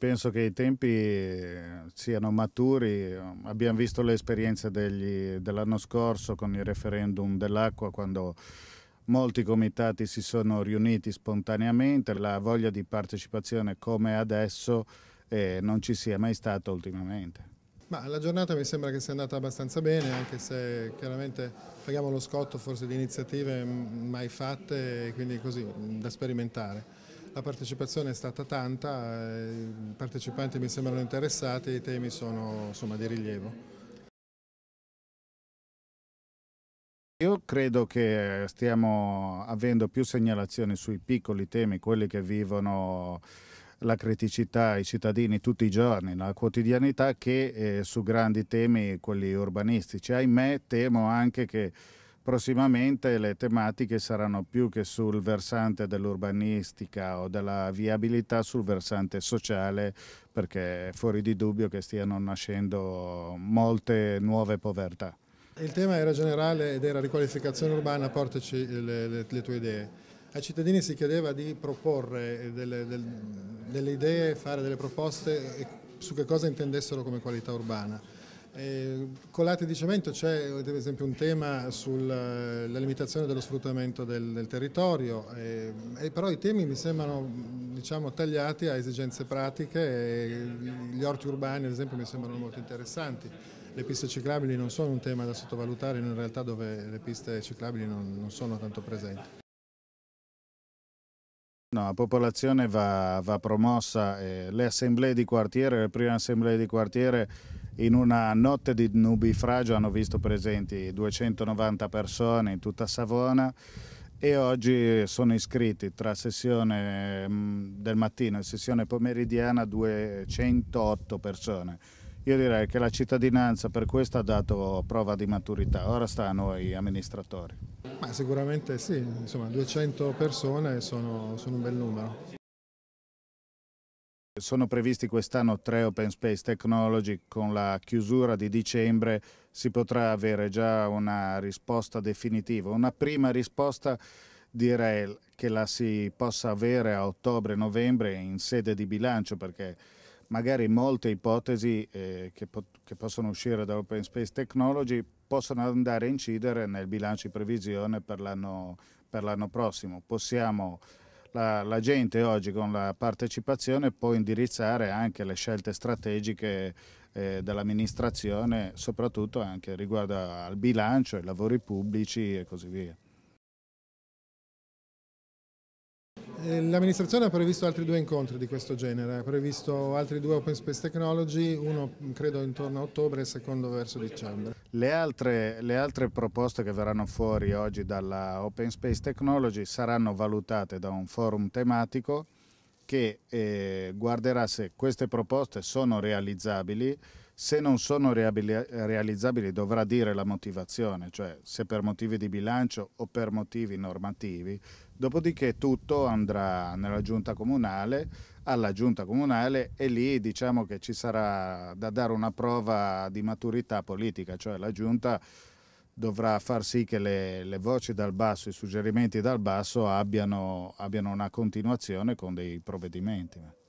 penso che i tempi eh, siano maturi. Abbiamo visto le esperienze dell'anno scorso con il referendum dell'acqua quando molti comitati si sono riuniti spontaneamente, la voglia di partecipazione come adesso eh, non ci sia mai stata ultimamente. Ma la giornata mi sembra che sia andata abbastanza bene, anche se chiaramente paghiamo lo scotto forse di iniziative mai fatte, quindi così da sperimentare. La partecipazione è stata tanta, eh, partecipanti mi sembrano interessati e i temi sono insomma, di rilievo. Io credo che stiamo avendo più segnalazioni sui piccoli temi, quelli che vivono la criticità, i cittadini tutti i giorni, la quotidianità, che eh, su grandi temi, quelli urbanistici. Ahimè, temo anche che prossimamente le tematiche saranno più che sul versante dell'urbanistica o della viabilità sul versante sociale perché è fuori di dubbio che stiano nascendo molte nuove povertà. Il tema era generale ed era riqualificazione urbana, portaci le, le, le tue idee. Ai cittadini si chiedeva di proporre delle, del, delle idee, fare delle proposte su che cosa intendessero come qualità urbana. Eh, colate di cemento c'è ad esempio un tema sulla eh, limitazione dello sfruttamento del, del territorio, eh, eh, però i temi mi sembrano diciamo, tagliati a esigenze pratiche, e gli orti urbani ad esempio mi sembrano molto interessanti. Le piste ciclabili non sono un tema da sottovalutare in una realtà dove le piste ciclabili non, non sono tanto presenti. No, la popolazione va, va promossa, eh, le assemblee di quartiere, le prime assemblee di quartiere in una notte di nubifragio hanno visto presenti 290 persone in tutta Savona e oggi sono iscritti tra sessione mm, del mattino e sessione pomeridiana 208 persone. Io direi che la cittadinanza per questo ha dato prova di maturità, ora sta a noi amministratori. Ma sicuramente sì, insomma 200 persone sono, sono un bel numero. Sono previsti quest'anno tre Open Space Technology, con la chiusura di dicembre si potrà avere già una risposta definitiva, una prima risposta direi che la si possa avere a ottobre-novembre in sede di bilancio perché magari molte ipotesi eh, che, po che, possono uscire da Open Space Technology possono andare a incidere nel bilancio di previsione per l'anno prossimo. Possiamo la, la, gente oggi con la partecipazione può indirizzare anche le scelte strategiche eh, dell'amministrazione, soprattutto anche riguardo al bilancio, ai lavori pubblici e così via. Eh, l'amministrazione ha previsto altri due incontri di questo genere, ha previsto altri due Open Space Technology, uno credo intorno a ottobre e il secondo verso dicembre. Le altre, le altre, proposte che verranno fuori oggi dalla Open Space Technology saranno valutate da un forum tematico che eh, guarderà se queste proposte sono realizzabili se non sono realizzabili dovrà dire la motivazione, cioè se per motivi di bilancio o per motivi normativi, dopodiché tutto andrà nella giunta comunale, alla giunta comunale e lì diciamo che ci sarà da dare una prova di maturità politica, cioè la giunta dovrà far sì che le, le voci dal basso, i suggerimenti dal basso abbiano, abbiano una continuazione con dei provvedimenti.